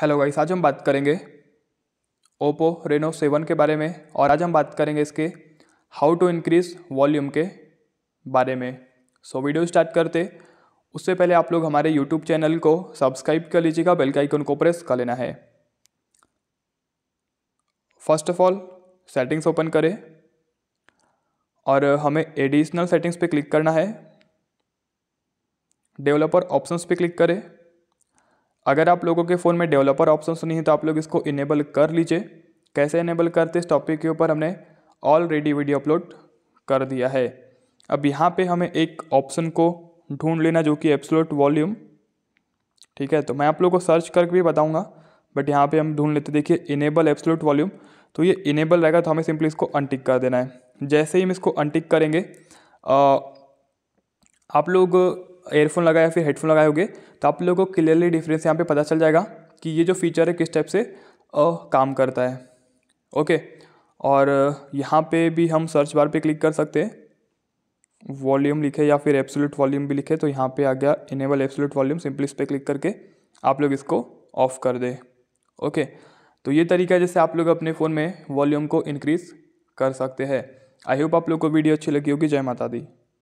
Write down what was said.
hello guys आज हम बात करेंगे ओप्पो रेनो सेवन के बारे में और आज हम बात करेंगे इसके हाउ टू इंक्रीज़ वॉल्यूम के बारे में सो so, वीडियो स्टार्ट करते उससे पहले आप लोग हमारे यूट्यूब चैनल को सब्सक्राइब कर लीजिएगा बेल के आइकन को प्रेस कर लेना है first of all settings open करें और हमें एडिशनल सेटिंग्स पे क्लिक करना है डेवलपर ऑप्शंस पे क्लिक करें अगर आप लोगों के फ़ोन में डेवलपर ऑप्शन नहीं है तो आप लोग इसको इनेबल कर लीजिए कैसे इनेबल करते इस टॉपिक के ऊपर हमने ऑलरेडी वीडियो अपलोड कर दिया है अब यहाँ पे हमें एक ऑप्शन को ढूंढ लेना जो कि एप्सलोट वॉल्यूम ठीक है तो मैं आप लोगों को सर्च करके भी बताऊँगा बट यहाँ पे हम ढूंढ लेते देखिए इनेबल एप्सलोट वॉल्यूम तो ये इनेबल रहेगा तो हमें सिंपली इसको अनटिक कर देना है जैसे ही हम इसको अनटिक करेंगे आ, आप लोग एयरफोन लगाए फिर हेडफोन लगाए होंगे तो आप लोगों को क्लियरली डिफरेंस यहाँ पे पता चल जाएगा कि ये जो फीचर है किस टाइप से आ, काम करता है ओके और यहाँ पे भी हम सर्च बार पे क्लिक कर सकते हैं वॉल्यूम लिखे या फिर एब्सोल्यूट वॉल्यूम भी लिखे तो यहाँ पे आ गया इनेबल एप्सोलूट वॉल्यूम सिंपली इस पर क्लिक करके आप लोग इसको ऑफ कर दें ओके तो ये तरीका जैसे आप लोग अपने फ़ोन में वॉल्यूम को इनक्रीज़ कर सकते हैं आई होप आप लोग को वीडियो अच्छी लगी होगी जय माता दी